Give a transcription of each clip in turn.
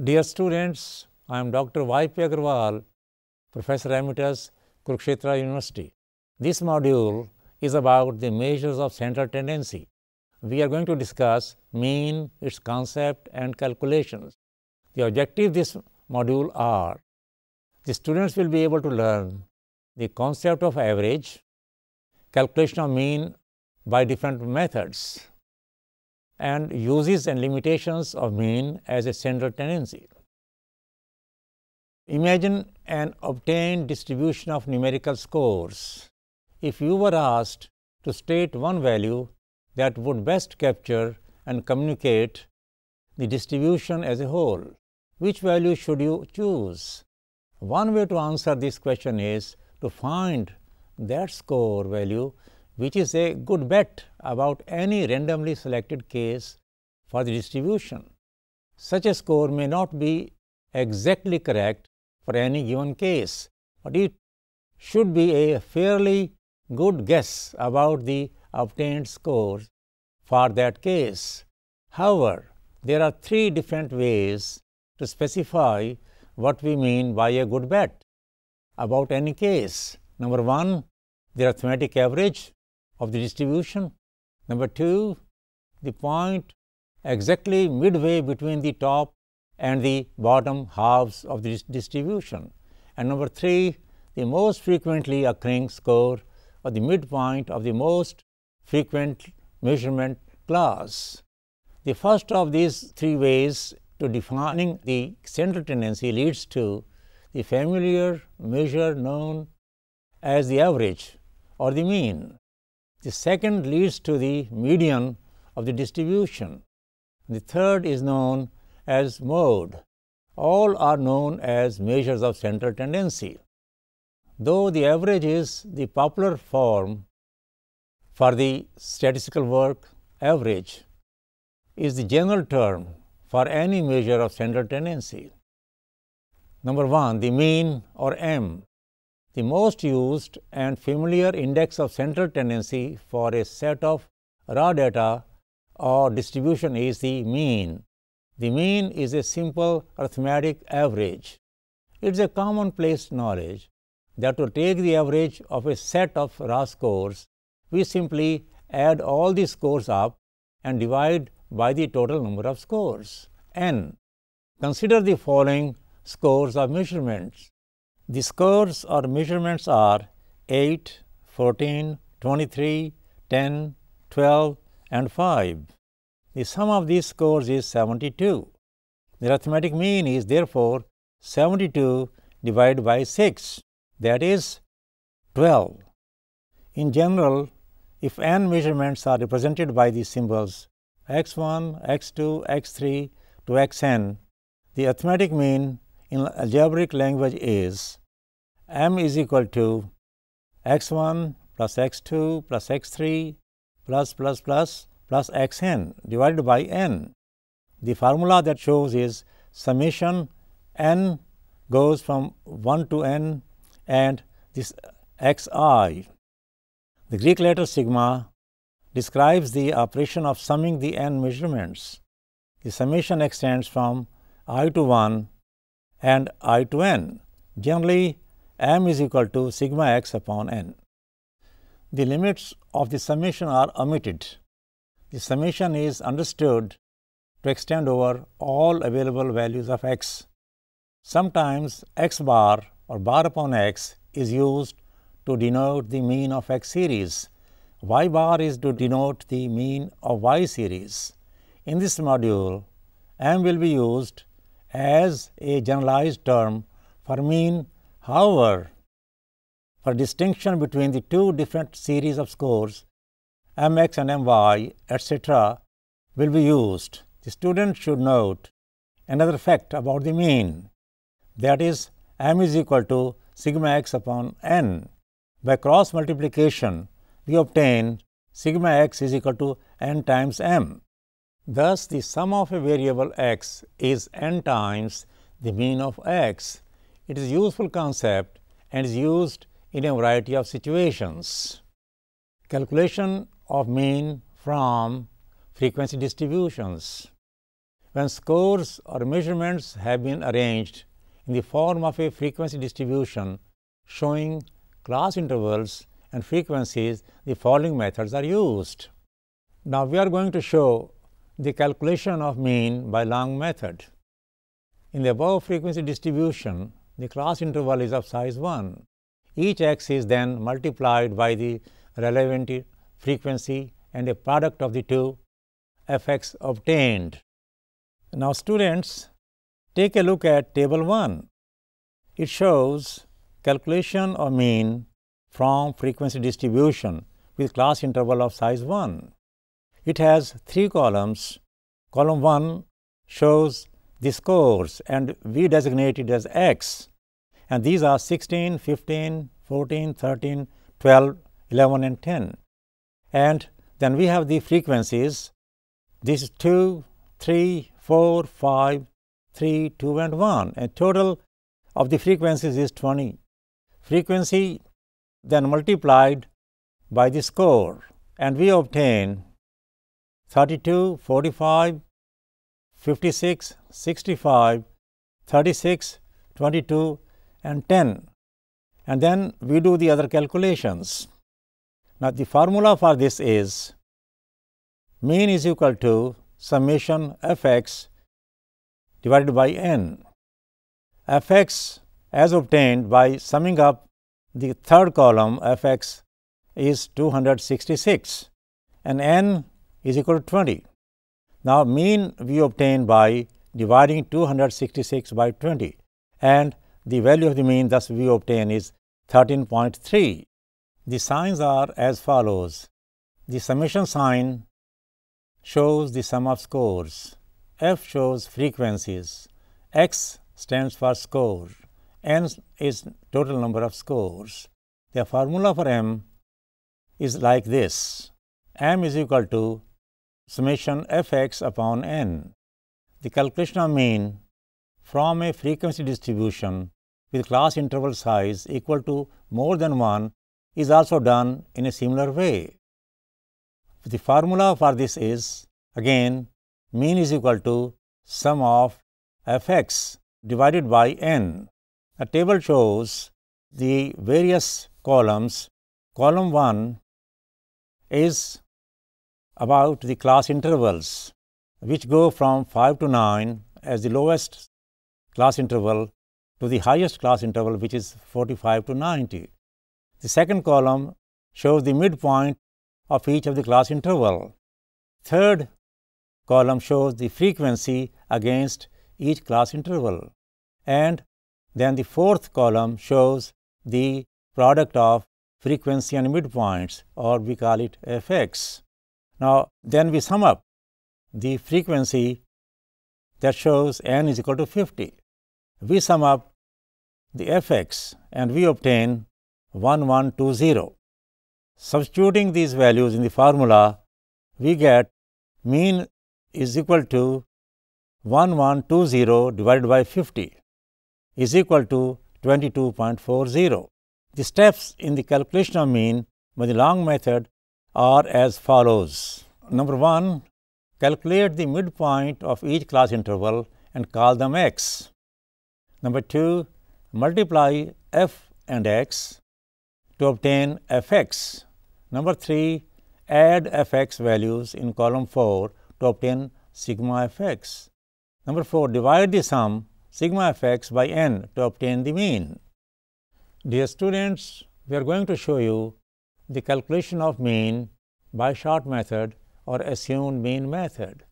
Dear students, I am Dr. Y.P. Agarwal, Professor Emeritus, Kurukshetra University. This module is about the measures of central tendency. We are going to discuss mean, its concept and calculations. The objective this module are the students will be able to learn the concept of average, calculation of mean by different methods, and uses and limitations of mean as a central tendency. Imagine an obtained distribution of numerical scores. If you were asked to state one value that would best capture and communicate the distribution as a whole, which value should you choose? One way to answer this question is to find that score value which is a good bet about any randomly selected case for the distribution. Such a score may not be exactly correct for any given case, but it should be a fairly good guess about the obtained score for that case. However, there are three different ways to specify what we mean by a good bet about any case. Number one, the arithmetic average of the distribution. Number 2, the point exactly midway between the top and the bottom halves of the distribution. And number 3, the most frequently occurring score or the midpoint of the most frequent measurement class. The first of these three ways to defining the central tendency leads to the familiar measure known as the average or the mean. The second leads to the median of the distribution. The third is known as mode. All are known as measures of central tendency. Though the average is the popular form for the statistical work, average is the general term for any measure of central tendency. Number 1, the mean or m the most used and familiar index of central tendency for a set of raw data or distribution is the mean. The mean is a simple arithmetic average. It is a commonplace knowledge that to take the average of a set of raw scores, we simply add all the scores up and divide by the total number of scores n. Consider the following scores of measurements the scores or measurements are 8, 14, 23, 10, 12 and 5. The sum of these scores is 72. The arithmetic mean is therefore 72 divided by 6 that is 12. In general, if n measurements are represented by the symbols x1, x2, x3 to xn, the arithmetic mean in algebraic language is m is equal to x 1 plus x 2 plus x 3 plus plus plus plus x n divided by n. The formula that shows is summation n goes from 1 to n and this x i. The Greek letter sigma describes the operation of summing the n measurements. The summation extends from i to 1 and i to n. Generally, m is equal to sigma x upon n. The limits of the summation are omitted. The summation is understood to extend over all available values of x. Sometimes x bar or bar upon x is used to denote the mean of x series. y bar is to denote the mean of y series. In this module, m will be used as a generalized term for mean However, for distinction between the two different series of scores, mx and my, etc., will be used. The student should note another fact about the mean, that is, m is equal to sigma x upon n. By cross multiplication, we obtain sigma x is equal to n times m. Thus, the sum of a variable x is n times the mean of x. It is a useful concept and is used in a variety of situations. Calculation of mean from frequency distributions. When scores or measurements have been arranged in the form of a frequency distribution showing class intervals and frequencies, the following methods are used. Now, we are going to show the calculation of mean by long method. In the above frequency distribution, the class interval is of size 1. Each x is then multiplied by the relevant frequency and a product of the two fx obtained. Now, students, take a look at table 1. It shows calculation of mean from frequency distribution with class interval of size 1. It has three columns. Column 1 shows the scores, and we designate it as X. And these are 16, 15, 14, 13, 12, 11 and 10. And then we have the frequencies. This is 2, 3, 4, 5, 3, 2 and 1. And total of the frequencies is 20. Frequency then multiplied by the score and we obtain 32, 45, 56, 65, 36, 22 and 10 and then we do the other calculations. Now, the formula for this is mean is equal to summation f x divided by n. f x as obtained by summing up the third column f x is 266 and n is equal to 20. Now, mean we obtain by dividing 266 by 20 and the value of the mean thus we obtain is 13.3. The signs are as follows. The summation sign shows the sum of scores, f shows frequencies, x stands for score, n is total number of scores. The formula for m is like this m is equal to summation fx upon n. The calculation of mean from a frequency distribution with class interval size equal to more than 1 is also done in a similar way. The formula for this is again mean is equal to sum of fx divided by n. The table shows the various columns. Column 1 is about the class intervals, which go from 5 to 9 as the lowest class interval to the highest class interval, which is 45 to 90. The second column shows the midpoint of each of the class interval. Third column shows the frequency against each class interval. And then the fourth column shows the product of frequency and midpoints, or we call it fx. Now, then we sum up the frequency that shows n is equal to 50. We sum up the fx and we obtain 1120. Substituting these values in the formula, we get mean is equal to 1120 divided by 50 is equal to 22.40. The steps in the calculation of mean by the long method are as follows. Number 1. Calculate the midpoint of each class interval and call them x. Number 2. Multiply f and x to obtain fx. Number 3. Add fx values in column 4 to obtain sigma fx. Number 4. Divide the sum sigma fx by n to obtain the mean. Dear students, we are going to show you the calculation of mean by short method or assumed mean method.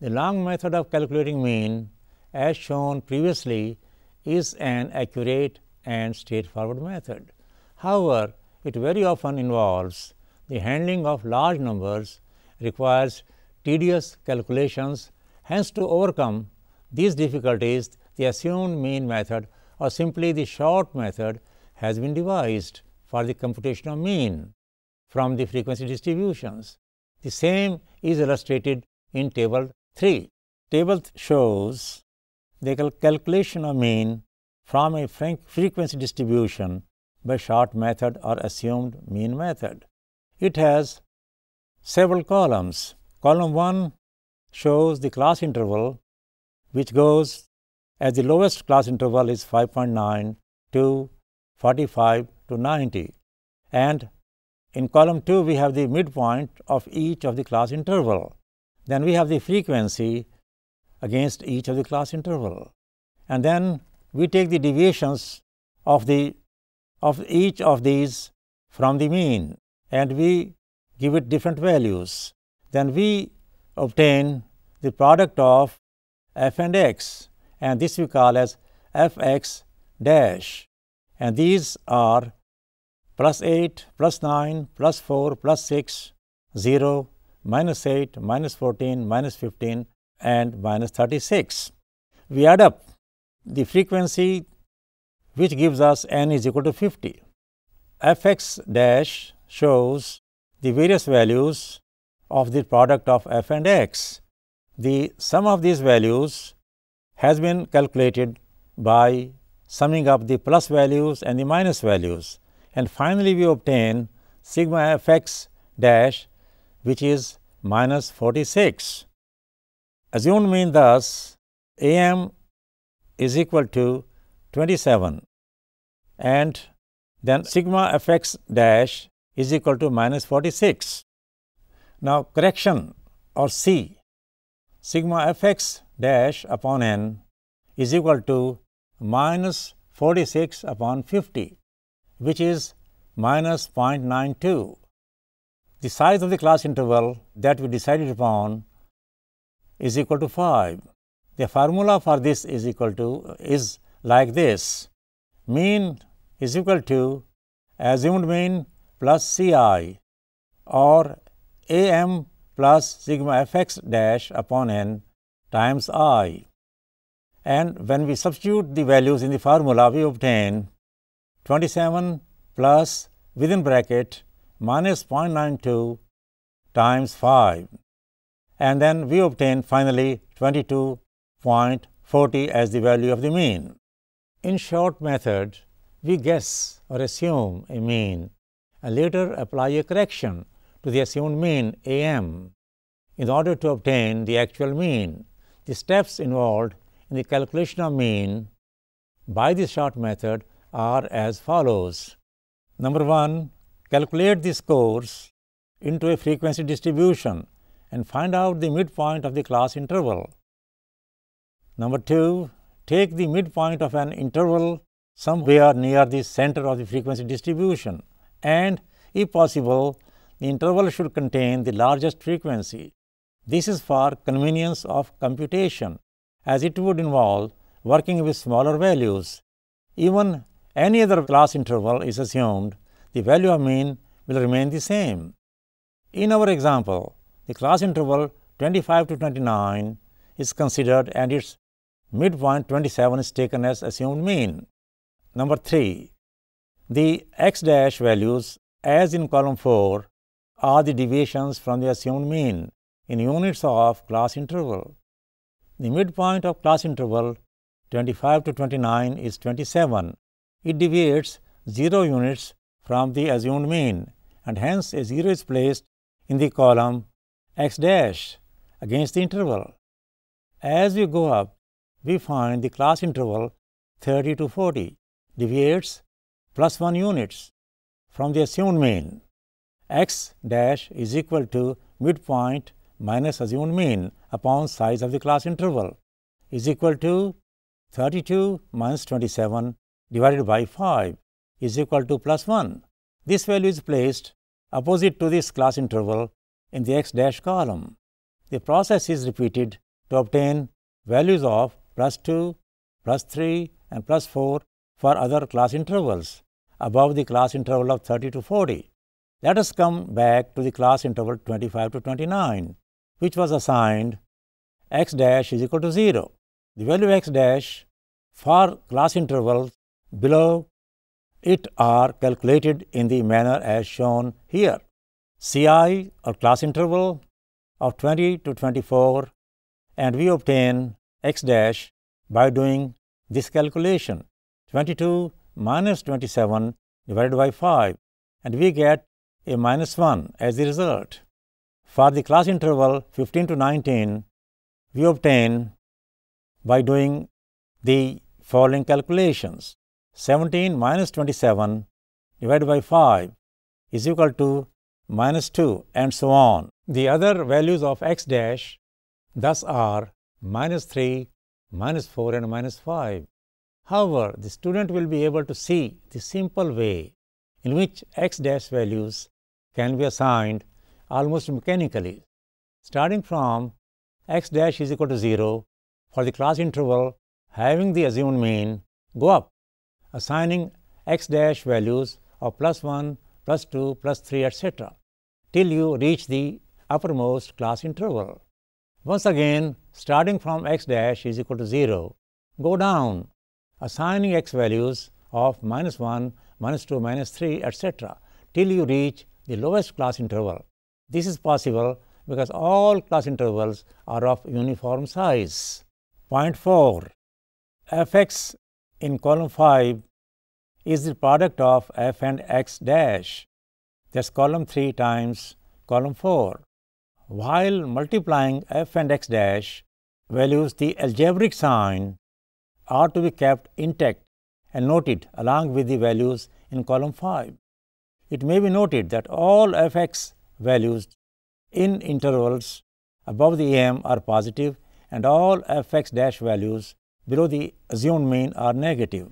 The long method of calculating mean, as shown previously, is an accurate and straightforward method. However, it very often involves the handling of large numbers, requires tedious calculations. Hence, to overcome these difficulties, the assumed mean method or simply the short method has been devised for the computation of mean from the frequency distributions. The same is illustrated in table 3. Table shows the cal calculation of mean from a frequency distribution by short method or assumed mean method. It has several columns. Column 1 shows the class interval which goes as the lowest class interval is 5.9 to 45 to 90. And in column 2, we have the midpoint of each of the class interval. Then we have the frequency against each of the class interval. And then we take the deviations of, the, of each of these from the mean and we give it different values. Then we obtain the product of f and x and this we call as fx dash and these are plus 8, plus 9, plus 4, plus 6, 0, minus 8, minus 14, minus 15 and minus 36. We add up the frequency which gives us n is equal to 50. fx dash shows the various values of the product of f and x. The sum of these values has been calculated by summing up the plus values and the minus values and finally we obtain sigma f x dash which is minus 46. Assumed mean thus A m is equal to 27 and then sigma f x dash is equal to minus 46. Now, correction or C sigma f x dash upon n is equal to minus 46 upon 50 which is minus 0.92. The size of the class interval that we decided upon is equal to 5. The formula for this is equal to is like this mean is equal to assumed mean plus C i or A m plus sigma f x dash upon n times i. And when we substitute the values in the formula, we obtain 27 plus within bracket minus 0.92 times 5 and then we obtain finally 22.40 as the value of the mean. In short method, we guess or assume a mean and later apply a correction to the assumed mean AM in order to obtain the actual mean. The steps involved in the calculation of mean by the short method are as follows. Number 1. Calculate the scores into a frequency distribution and find out the midpoint of the class interval. Number 2. Take the midpoint of an interval somewhere near the center of the frequency distribution and, if possible, the interval should contain the largest frequency. This is for convenience of computation as it would involve working with smaller values. Even any other class interval is assumed, the value of mean will remain the same. In our example, the class interval 25 to 29 is considered and its midpoint 27 is taken as assumed mean. Number 3. The x dash values as in column 4 are the deviations from the assumed mean in units of class interval. The midpoint of class interval 25 to 29 is 27 it deviates 0 units from the assumed mean and hence a 0 is placed in the column x dash against the interval. As we go up, we find the class interval 30 to 40 deviates plus 1 units from the assumed mean. x dash is equal to midpoint minus assumed mean upon size of the class interval is equal to 32 minus 27 divided by 5 is equal to plus 1. This value is placed opposite to this class interval in the x dash column. The process is repeated to obtain values of plus 2, plus 3 and plus 4 for other class intervals above the class interval of 30 to 40. Let us come back to the class interval 25 to 29, which was assigned x dash is equal to 0. The value x dash for class intervals below it are calculated in the manner as shown here. CI or class interval of 20 to 24 and we obtain x dash by doing this calculation 22 minus 27 divided by 5 and we get a minus 1 as the result. For the class interval 15 to 19 we obtain by doing the following calculations 17 minus 27 divided by 5 is equal to minus 2 and so on. The other values of x dash thus are minus 3, minus 4 and minus 5. However, the student will be able to see the simple way in which x dash values can be assigned almost mechanically. Starting from x dash is equal to 0 for the class interval having the assumed mean go up assigning x dash values of plus 1, plus 2, plus 3, etc., till you reach the uppermost class interval. Once again, starting from x dash is equal to 0, go down, assigning x values of minus 1, minus 2, minus 3, etc., till you reach the lowest class interval. This is possible because all class intervals are of uniform size. Point 4 f x in column 5 is the product of f and x dash, that's column 3 times column 4. While multiplying f and x dash values, the algebraic sign are to be kept intact and noted along with the values in column 5. It may be noted that all fx values in intervals above the m are positive and all fx dash values below the assumed mean are negative.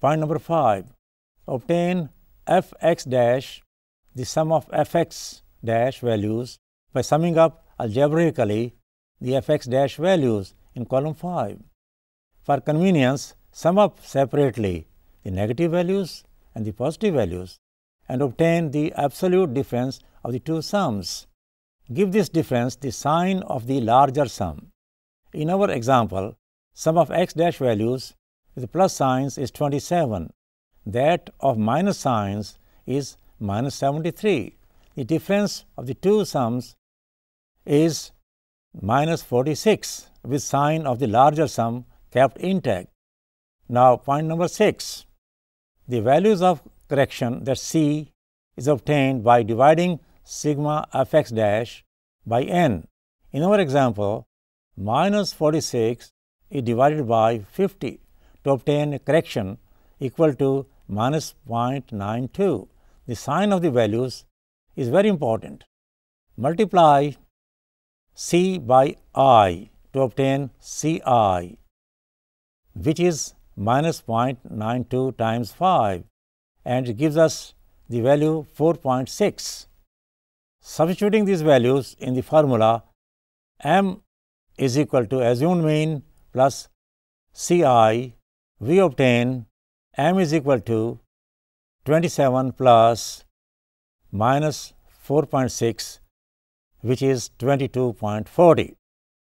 Point number 5. Obtain fx dash, the sum of fx dash values by summing up algebraically the fx dash values in column 5. For convenience, sum up separately the negative values and the positive values and obtain the absolute difference of the two sums. Give this difference the sign of the larger sum. In our example, Sum of x dash values with plus signs is 27. That of minus signs is minus 73. The difference of the two sums is minus 46 with sign of the larger sum kept intact. Now, point number 6. The values of correction that C is obtained by dividing sigma f x dash by n. In our example, minus 46 is divided by 50 to obtain a correction equal to minus 0.92. The sign of the values is very important. Multiply C by I to obtain CI, which is minus 0.92 times 5 and gives us the value 4.6. Substituting these values in the formula, m is equal to assumed mean plus Ci, we obtain m is equal to 27 plus minus 4.6 which is 22.40.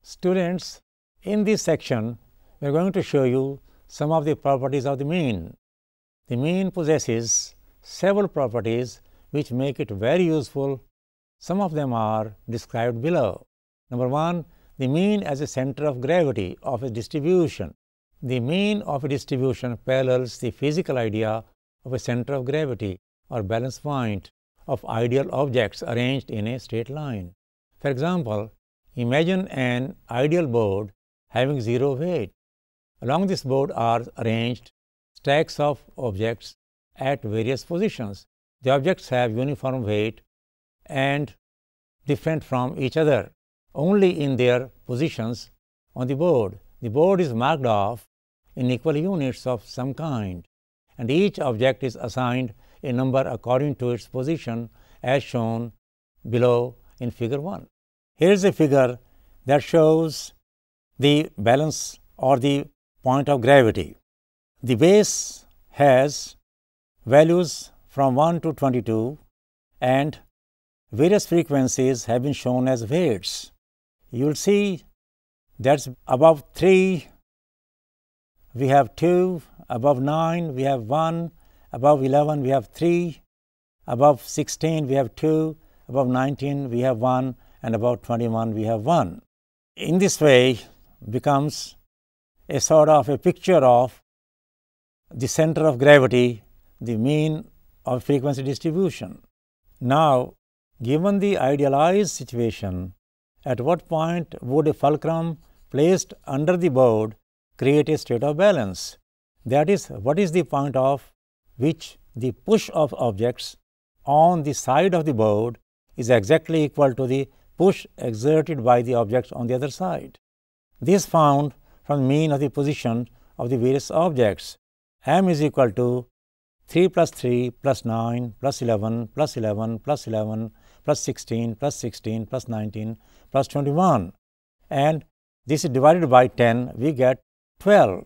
Students, in this section we are going to show you some of the properties of the mean. The mean possesses several properties which make it very useful. Some of them are described below. Number 1 the mean as a center of gravity of a distribution. The mean of a distribution parallels the physical idea of a center of gravity or balance point of ideal objects arranged in a straight line. For example, imagine an ideal board having zero weight. Along this board are arranged stacks of objects at various positions. The objects have uniform weight and different from each other only in their positions on the board. The board is marked off in equal units of some kind, and each object is assigned a number according to its position as shown below in figure 1. Here is a figure that shows the balance or the point of gravity. The base has values from 1 to 22 and various frequencies have been shown as weights you will see that's above 3 we have 2 above 9 we have 1 above 11 we have 3 above 16 we have 2 above 19 we have 1 and above 21 we have 1 in this way becomes a sort of a picture of the center of gravity the mean of frequency distribution now given the idealized situation at what point would a fulcrum placed under the board create a state of balance? That is, what is the point of which the push of objects on the side of the board is exactly equal to the push exerted by the objects on the other side. This found from the mean of the position of the various objects. m is equal to 3 plus 3 plus 9 plus 11 plus 11 plus 11 plus 16 plus 16 plus 19 plus 21 and this is divided by 10 we get 12.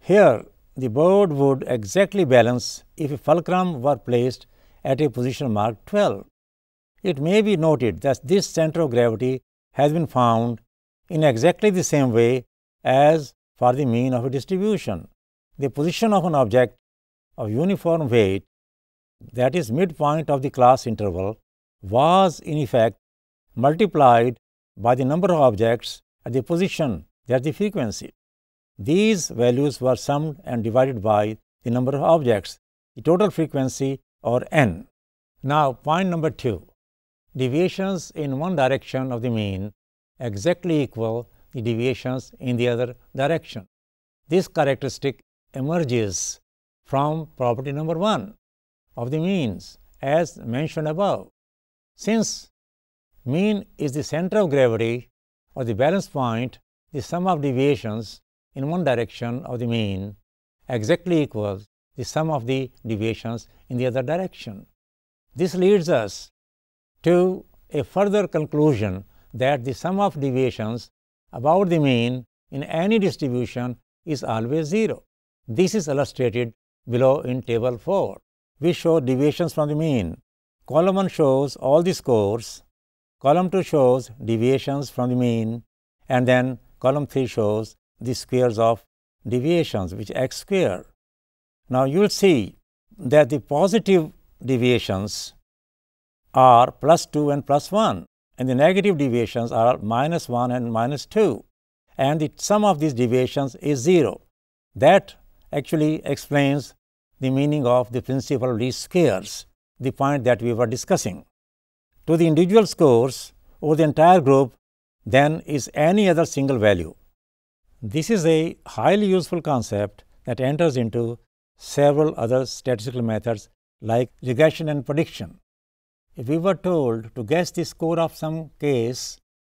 Here the board would exactly balance if a fulcrum were placed at a position marked 12. It may be noted that this center of gravity has been found in exactly the same way as for the mean of a distribution. The position of an object of uniform weight that is midpoint of the class interval was in effect multiplied by the number of objects at the position that the frequency. These values were summed and divided by the number of objects, the total frequency or n. Now, point number two deviations in one direction of the mean exactly equal the deviations in the other direction. This characteristic emerges from property number 1 of the means as mentioned above. Since mean is the center of gravity or the balance point, the sum of deviations in one direction of the mean exactly equals the sum of the deviations in the other direction. This leads us to a further conclusion that the sum of deviations about the mean in any distribution is always 0. This is illustrated below in table 4. We show deviations from the mean Column 1 shows all the scores, column 2 shows deviations from the mean, and then column 3 shows the squares of deviations, which x square. Now, you will see that the positive deviations are plus 2 and plus 1 and the negative deviations are minus 1 and minus 2 and the sum of these deviations is 0. That actually explains the meaning of the principle of least squares the point that we were discussing. To the individual scores over the entire group than is any other single value. This is a highly useful concept that enters into several other statistical methods like regression and prediction. If we were told to guess the score of some case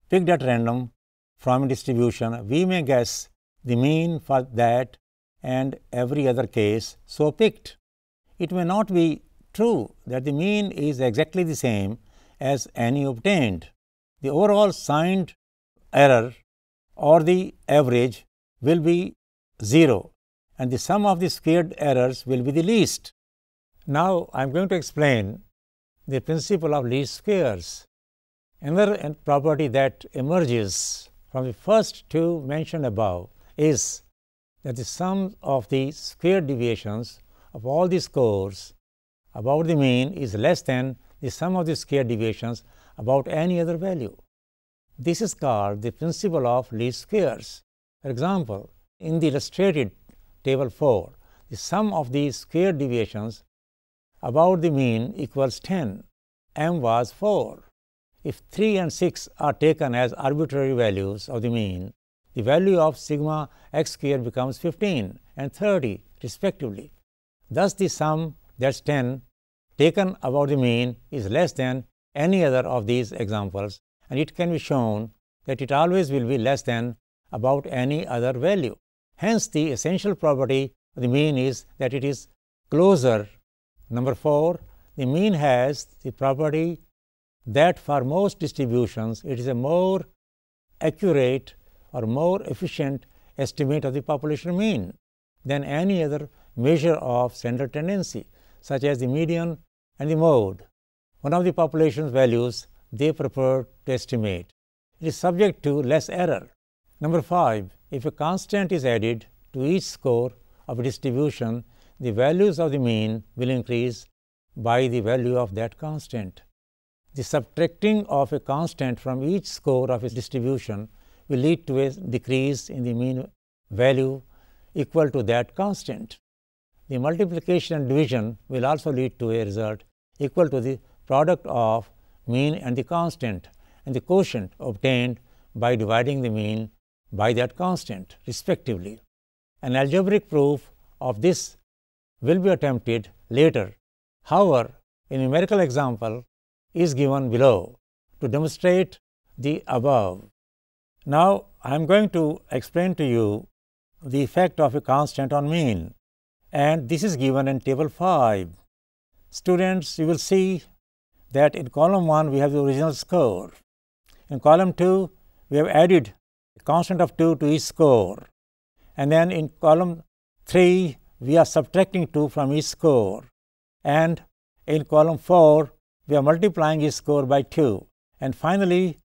picked at random from a distribution, we may guess the mean for that and every other case so picked. It may not be true that the mean is exactly the same as any obtained. The overall signed error or the average will be 0 and the sum of the squared errors will be the least. Now, I am going to explain the principle of least squares. Another property that emerges from the first two mentioned above is that the sum of the squared deviations of all the scores about the mean is less than the sum of the square deviations about any other value. This is called the principle of least squares. For example, in the illustrated table 4, the sum of the square deviations about the mean equals 10, m was 4. If 3 and 6 are taken as arbitrary values of the mean, the value of sigma x square becomes 15 and 30 respectively. Thus, the sum that's 10, taken above the mean is less than any other of these examples, and it can be shown that it always will be less than about any other value. Hence, the essential property of the mean is that it is closer. Number 4, the mean has the property that for most distributions it is a more accurate or more efficient estimate of the population mean than any other measure of central tendency such as the median and the mode, one of the population's values they prefer to estimate. It is subject to less error. Number 5. If a constant is added to each score of a distribution, the values of the mean will increase by the value of that constant. The subtracting of a constant from each score of a distribution will lead to a decrease in the mean value equal to that constant the multiplication and division will also lead to a result equal to the product of mean and the constant and the quotient obtained by dividing the mean by that constant respectively. An algebraic proof of this will be attempted later. However, a numerical example is given below to demonstrate the above. Now, I am going to explain to you the effect of a constant on mean and this is given in table 5. Students, you will see that in column 1 we have the original score. In column 2 we have added a constant of 2 to each score and then in column 3 we are subtracting 2 from each score and in column 4 we are multiplying each score by 2 and finally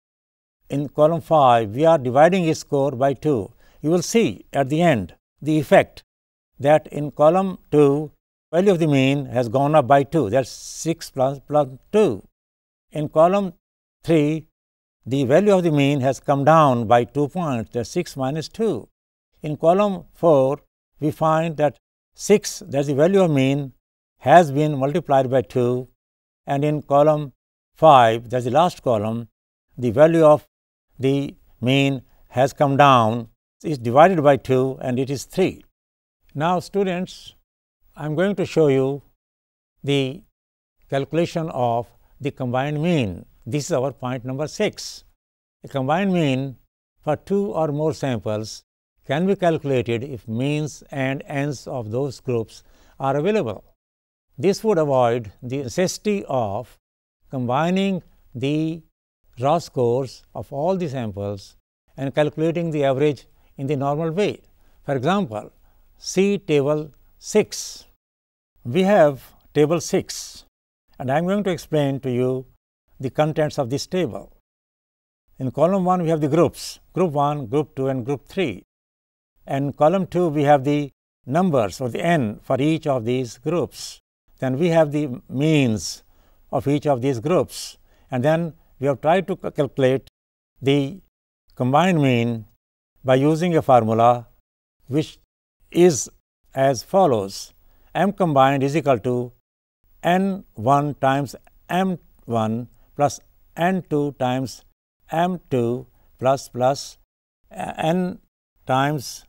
in column 5 we are dividing each score by 2. You will see at the end the effect that in column 2 value of the mean has gone up by 2 that is 6 plus plus 2. In column 3 the value of the mean has come down by 2 points that is 6 minus 2. In column 4 we find that 6 that is the value of mean has been multiplied by 2 and in column 5 that is the last column the value of the mean has come down is divided by 2 and it is 3. Now, students, I am going to show you the calculation of the combined mean. This is our point number 6. The combined mean for two or more samples can be calculated if means and ends of those groups are available. This would avoid the necessity of combining the raw scores of all the samples and calculating the average in the normal way. For example, See table 6. We have table 6 and I am going to explain to you the contents of this table. In column 1 we have the groups, group 1, group 2 and group 3 and column 2 we have the numbers or the n for each of these groups. Then we have the means of each of these groups and then we have tried to calculate the combined mean by using a formula which is as follows m combined is equal to n 1 times m 1 plus n 2 times m 2 plus plus n times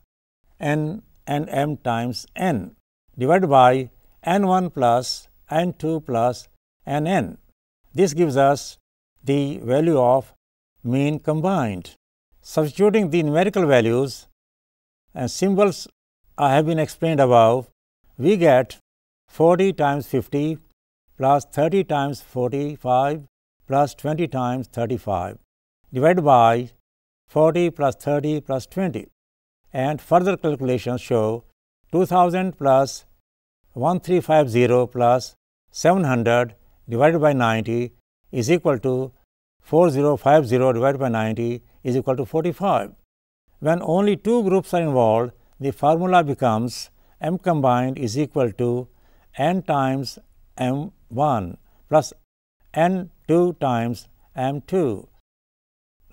n and m times n divided by n 1 plus n 2 plus n n. This gives us the value of mean combined. Substituting the numerical values and symbols I have been explained above, we get 40 times 50 plus 30 times 45 plus 20 times 35 divided by 40 plus 30 plus 20 and further calculations show 2000 plus 1350 plus 700 divided by 90 is equal to 4050 divided by 90 is equal to 45. When only two groups are involved, the formula becomes m combined is equal to n times m 1 plus n 2 times m 2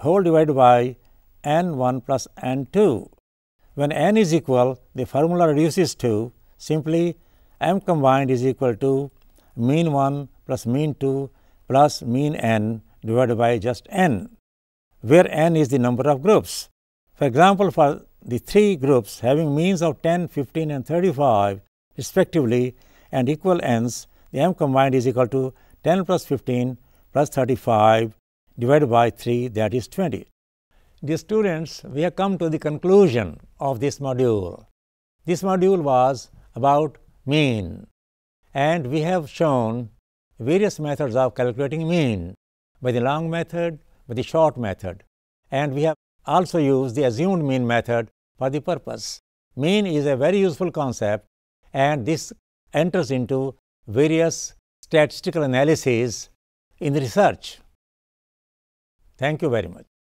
whole divided by n 1 plus n 2. When n is equal, the formula reduces to simply m combined is equal to mean 1 plus mean 2 plus mean n divided by just n, where n is the number of groups. For example, for the three groups having means of 10, 15 and 35 respectively and equal ends, the m combined is equal to 10 plus 15 plus 35 divided by 3 that is 20. Dear students, we have come to the conclusion of this module. This module was about mean and we have shown various methods of calculating mean by the long method, by the short method and we have also used the assumed mean method for the purpose. Mean is a very useful concept and this enters into various statistical analyses in research. Thank you very much.